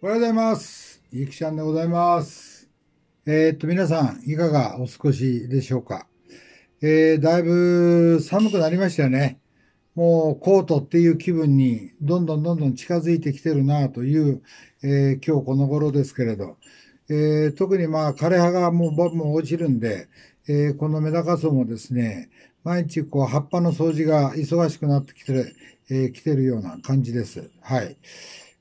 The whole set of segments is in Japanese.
おはようございます。ゆきちゃんでございます。えー、っと、皆さん、いかがお過ごしでしょうか。えー、だいぶ寒くなりましたよね。もうコートっていう気分にどんどんどんどん近づいてきてるなという、えー、今日この頃ですけれど、えー、特にまあ枯葉がもう僕も落ちるんで、えー、このメダカ層もですね、毎日こう葉っぱの掃除が忙しくなってきてる、えー、来てるような感じです。はい。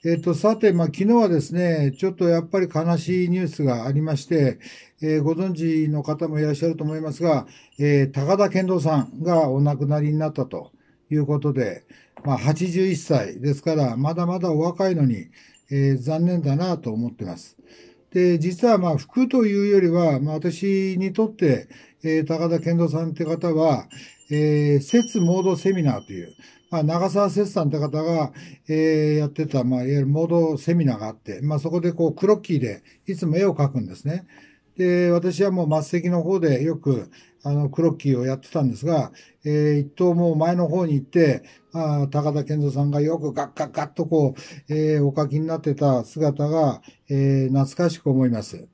えっ、ー、と、さて、まあ、昨日はですね、ちょっとやっぱり悲しいニュースがありまして、えー、ご存知の方もいらっしゃると思いますが、えー、高田健三さんがお亡くなりになったということで、まあ、81歳ですから、まだまだお若いのに、え残念だなと思ってます。で、実はまあ、服というよりは、まあ、私にとって、え高田健三さんって方は、えー、節モードセミナーという、まあ、長澤節さんって方が、えー、やってた、まあ、いわゆるモードセミナーがあって、まあ、そこでこう、クロッキーで、いつも絵を描くんですね。で、私はもう末席の方でよく、あの、クロッキーをやってたんですが、えー、一等もう前の方に行って、あ高田健三さんがよくガッガッガッとこう、えー、お書きになってた姿が、えー、懐かしく思います。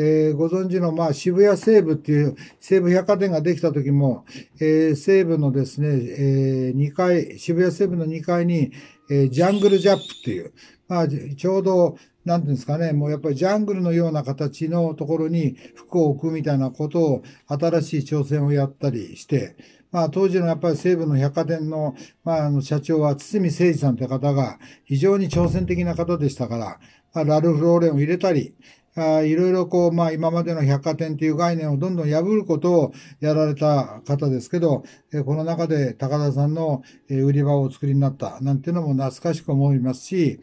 えー、ご存知の、まあ、渋谷西部っていう西部百貨店ができた時も、えー、西部のですね、えー、2階、渋谷西部の2階に、えー、ジャングルジャップっていう、まあ、ちょうど、なんていうんですかね、もうやっぱりジャングルのような形のところに服を置くみたいなことを、新しい挑戦をやったりして、まあ、当時のやっぱり西部の百貨店の,、まあ、あの社長は堤誠二さんという方が非常に挑戦的な方でしたから、ラルフ・ローレンを入れたり、あいろいろこう、まあ、今までの百貨店という概念をどんどん破ることをやられた方ですけど、えこの中で高田さんの、え売り場をお作りになったなんていうのも懐かしく思いますし、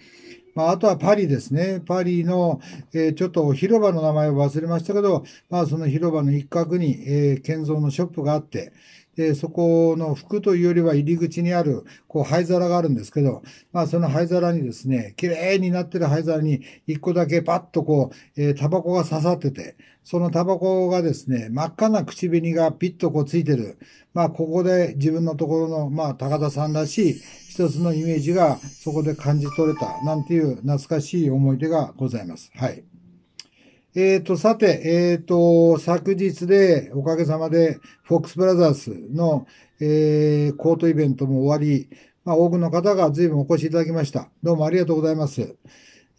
まあ、あとはパリですね。パリの、えー、ちょっと広場の名前を忘れましたけど、まあ、その広場の一角に、えー、建造のショップがあって、で、そこの服というよりは入り口にある、こう、灰皿があるんですけど、まあ、その灰皿にですね、綺麗になってる灰皿に一個だけパッとこう、えー、タバコが刺さってて、そのタバコがですね、真っ赤な口紅がピッとこうついてる。まあ、ここで自分のところの、まあ、高田さんらしい一つのイメージがそこで感じ取れた、なんていう懐かしい思い出がございます。はい。えっ、ー、と、さて、えっ、ー、と、昨日で、おかげさまで、フォックスブラザーズの、えー、コートイベントも終わり、まあ、多くの方が随分お越しいただきました。どうもありがとうございます。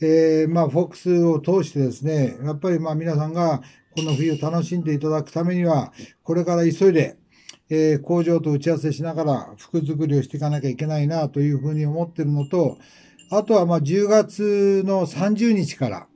えー、まあ、フォックスを通してですね、やっぱりまあ、皆さんが、この冬楽しんでいただくためには、これから急いで、えー、工場と打ち合わせしながら服作りをしていかなきゃいけないなというふうに思ってるのと、あとはまあ10月の30日から、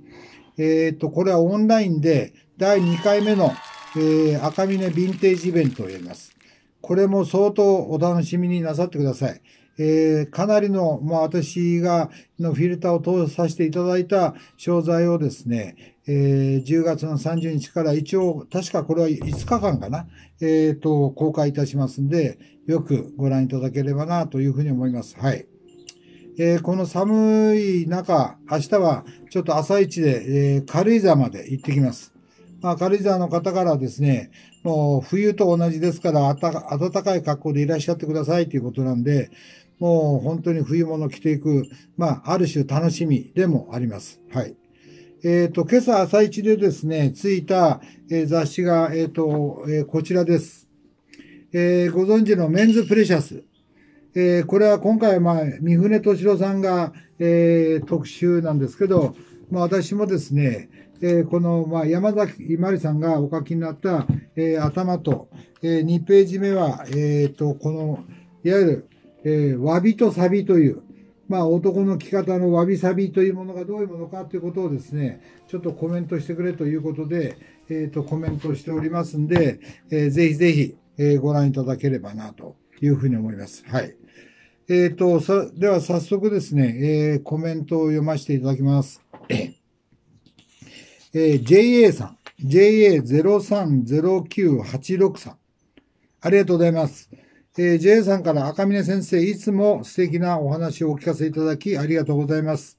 えっ、ー、と、これはオンラインで第2回目の、えー、赤峰ヴィンテージイベントをやります。これも相当お楽しみになさってください。えー、かなりの、まあ、私がのフィルターを通させていただいた商材をですね、えー、10月の30日から一応、確かこれは5日間かな、えっ、ー、と、公開いたしますんで、よくご覧いただければなというふうに思います。はい。えー、この寒い中、明日はちょっと朝一で、えー、軽井沢まで行ってきます。まあ、軽井沢の方からですね、もう冬と同じですから暖かい格好でいらっしゃってくださいということなんで、もう本当に冬物着ていく、まあ、ある種楽しみでもあります。はい。えっ、ー、と、今朝朝一でですね、ついた、えー、雑誌が、えっ、ー、と、えこちらです。えご存知のメンズプレシャス。えー、これは今回、まあ、三船敏郎さんが、えー、特集なんですけど、まあ、私もですね、えー、この、まあ、山崎まりさんがお書きになった、えー、頭と、えー、2ページ目は、えっ、ー、と、この、いわゆる、えー、わびとさびという、まあ、男の着方のわびさびというものがどういうものかということをですね、ちょっとコメントしてくれということで、えっ、ー、と、コメントしておりますんで、えー、ぜひぜひ、えー、ご覧いただければなというふうに思います。はい。えっ、ー、と、さ、では早速ですね、えー、コメントを読ませていただきます。えー、JA さん、JA030986 さん、ありがとうございます。えー、JA さんから赤峰先生、いつも素敵なお話をお聞かせいただき、ありがとうございます。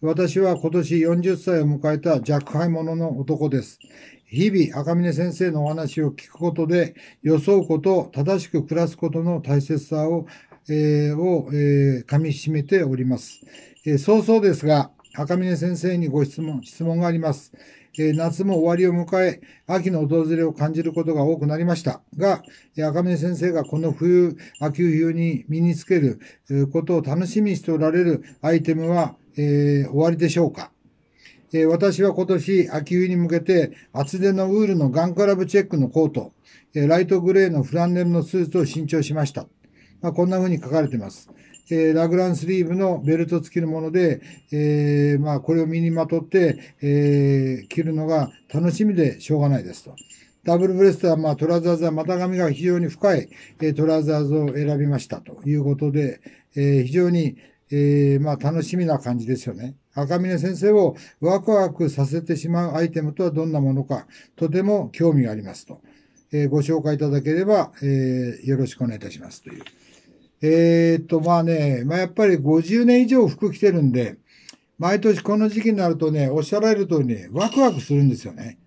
私は今年40歳を迎えた若輩者の男です。日々、赤峰先生のお話を聞くことで、予想こと、正しく暮らすことの大切さをえー、を、えー、噛み締めております。えう早々ですが、赤嶺先生にご質問、質問があります。え夏も終わりを迎え、秋の訪れを感じることが多くなりましたが、赤嶺先生がこの冬、秋冬に身につけることを楽しみにしておられるアイテムは、えー、終わりでしょうかえ私は今年秋冬に向けて厚手のウールのガンクラブチェックのコート、えライトグレーのフランネルのスーツを新調しました。まあ、こんな風に書かれてます。えー、ラグランスリーブのベルト付きのもので、えー、まあ、これを身にまとって、えー、着るのが楽しみでしょうがないですと。ダブルブレストは、まあ、トラザーズは股上が非常に深い、えトラザーズを選びましたということで、え非常に、えまあ、楽しみな感じですよね。赤嶺先生をワクワクさせてしまうアイテムとはどんなものか、とても興味がありますと。えご紹介いただければ、えよろしくお願いいたしますという。えー、っと、まあね、まあ、やっぱり50年以上服着てるんで、毎年この時期になるとね、おっしゃられる通りね、ワクワクするんですよね。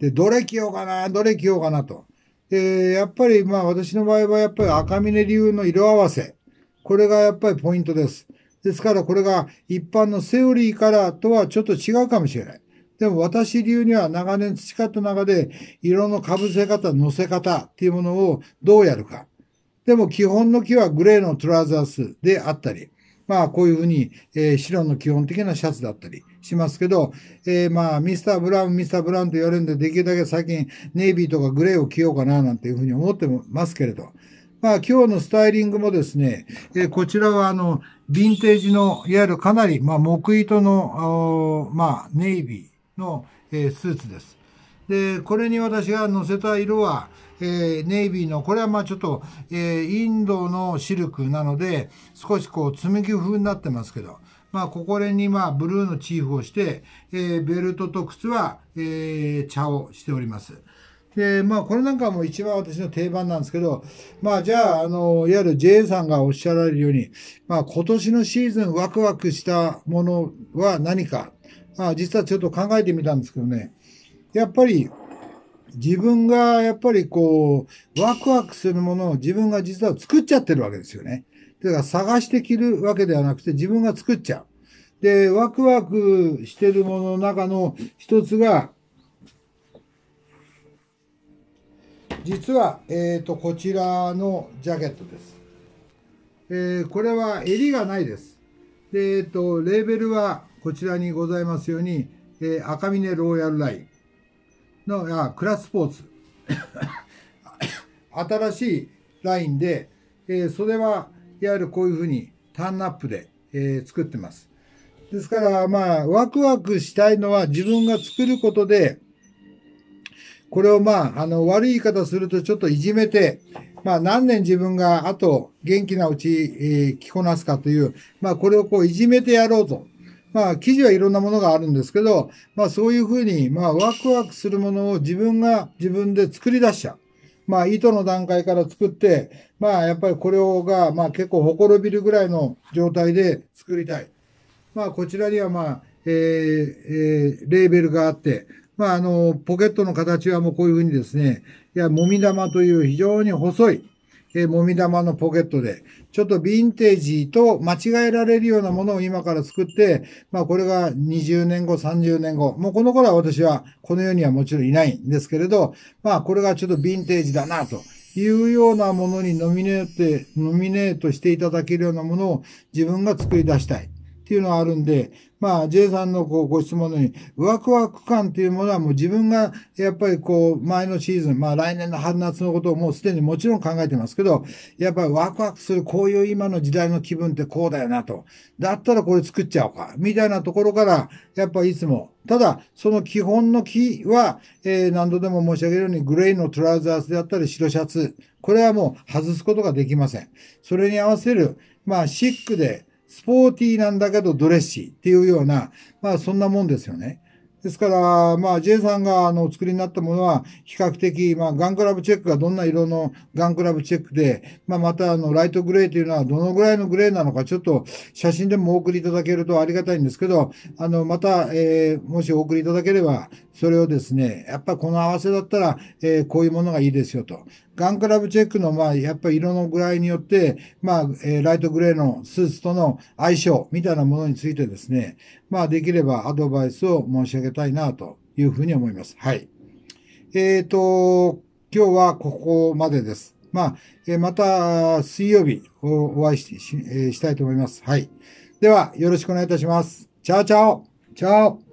で、どれ着ようかな、どれ着ようかなと。で、やっぱりまあ私の場合はやっぱり赤峰流の色合わせ。これがやっぱりポイントです。ですからこれが一般のセオリーからとはちょっと違うかもしれない。でも私流には長年培った中で色の被せ方、乗せ方っていうものをどうやるか。でも基本の木はグレーのトラザースであったり、まあこういうふうに、えー、白の基本的なシャツだったりしますけど、えー、まあミスターブラウン、ミスターブラウンと言われるんで、できるだけ最近ネイビーとかグレーを着ようかななんていうふうに思ってますけれど、まあ今日のスタイリングもですね、えー、こちらはあの、ヴィンテージの、いわゆるかなり、まあ木糸の、まあネイビーの、えー、スーツです。で、これに私が乗せた色は、えー、ネイビーの、これはまあちょっと、えー、インドのシルクなので、少しこう、木風になってますけど、まあ、ここにまあ、ブルーのチーフをして、えー、ベルトと靴は、えー、茶をしております。で、まあ、これなんかも一番私の定番なんですけど、まあ、じゃあ、あの、いわゆる J さんがおっしゃられるように、まあ、今年のシーズンワクワクしたものは何か、まあ、実はちょっと考えてみたんですけどね、やっぱり、自分がやっぱりこう、ワクワクするものを自分が実は作っちゃってるわけですよね。だから探して着るわけではなくて自分が作っちゃう。で、ワクワクしてるものの中の一つが、実は、えっ、ー、と、こちらのジャケットです。えー、これは襟がないです。で、えっ、ー、と、レーベルはこちらにございますように、え赤峰ローヤルライン。のかクラスポーツ 新しいラインで、えー、それはいわゆるこういうふうにターンアップで、えー、作ってます。ですから、まあ、ワクワクしたいのは自分が作ることで、これをまあ、あの、悪い言い方するとちょっといじめて、まあ、何年自分があと元気なうち、えー、着こなすかという、まあ、これをこういじめてやろうとまあ、記事はいろんなものがあるんですけど、まあ、そういうふうに、まあ、ワクワクするものを自分が自分で作り出しちゃう。まあ、糸の段階から作って、まあ、やっぱりこれをが、まあ、結構ほころびるぐらいの状態で作りたい。まあ、こちらには、まあ、えー、えー、レーベルがあって、まあ、あの、ポケットの形はもうこういうふうにですね、いや、もみ玉という非常に細い、えー、もみ玉のポケットで、ちょっとヴィンテージと間違えられるようなものを今から作って、まあこれが20年後、30年後、もうこの頃は私はこの世にはもちろんいないんですけれど、まあこれがちょっとヴィンテージだなというようなものにノミネート、ノミネートしていただけるようなものを自分が作り出したい。っていうのはあるんで、まあ、J さんのこうご質問のように、ワクワク感というものはもう自分がやっぱりこう、前のシーズン、まあ来年の春夏のことをもうすでにもちろん考えてますけど、やっぱりワクワクするこういう今の時代の気分ってこうだよなと。だったらこれ作っちゃおうか。みたいなところから、やっぱいつも。ただ、その基本の木は、えー、何度でも申し上げるように、グレーのトラウザースであったり白シャツ。これはもう外すことができません。それに合わせる、まあシックで、スポーティーなんだけどドレッシーっていうような、まあそんなもんですよね。ですから、まあ J さんがあのお作りになったものは比較的、まあガンクラブチェックがどんな色のガンクラブチェックで、まあまたあのライトグレーというのはどのぐらいのグレーなのかちょっと写真でもお送りいただけるとありがたいんですけど、あのまた、えー、もしお送りいただければ、それをですね、やっぱこの合わせだったら、えー、こういうものがいいですよと。ガンクラブチェックの、まあ、やっぱり色の具合によって、まあ、えー、ライトグレーのスーツとの相性みたいなものについてですね、まあ、できればアドバイスを申し上げたいなというふうに思います。はい。えっ、ー、と、今日はここまでです。まあ、えー、また水曜日お会いしし,、えー、したいと思います。はい。では、よろしくお願いいたします。チャオチャオチャオ